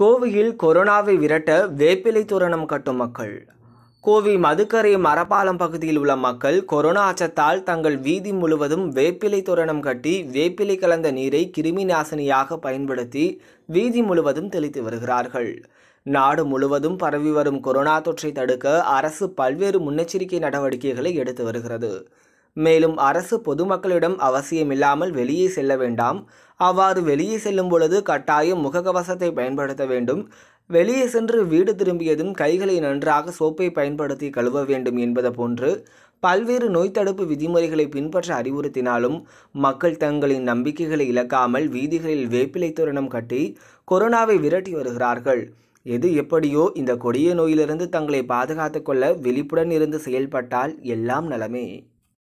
கோவையில் கொரோனாவை விரட்ட வேப்பிலை தோரணம் கட்டும் மக்கள் கோவை மதுக்கரை மரப்பாலம் பகுதியில் உள்ள மக்கள் கொரோனா அச்சத்தால் தங்கள் வீதி முழுவதும் வேப்பிலை தோரணம் கட்டி வேப்பிலை கலந்த நீரை கிருமி நாசினியாக பயன்படுத்தி வீதி முழுவதும் தெளித்து வருகிறார்கள் நாடு முழுவதும் பரவி வரும் கொரோனா தொற்றை தடுக்க அரசு பல்வேறு முன்னெச்சரிக்கை நடவடிக்கைகளை எடுத்து வருகிறது மேலும் அரசு பொதுமக்களிடம் அவசியமில்லாமல் வெளியே செல்ல வேண்டாம் அவ்வாறு வெளியே செல்லும் பொழுது கட்டாயம் முகக்கவசத்தை பயன்படுத்த வேண்டும் வெளியே சென்று வீடு திரும்பியதும் கைகளை நன்றாக சோப்பை பயன்படுத்தி கழுவ வேண்டும் என்பது போன்று பல்வேறு நோய் தடுப்பு விதிமுறைகளை பின்பற்ற அறிவுறுத்தினாலும் மக்கள் தங்களின் நம்பிக்கைகளை இழக்காமல் வீதிகளில் வேப்பிலை தோரணம் கட்டி கொரோனாவை விரட்டி வருகிறார்கள் எது எப்படியோ இந்த கொடிய நோயிலிருந்து தங்களை பாதுகாத்துக்கொள்ள விழிப்புடன் இருந்து செயல்பட்டால் எல்லாம் நலமே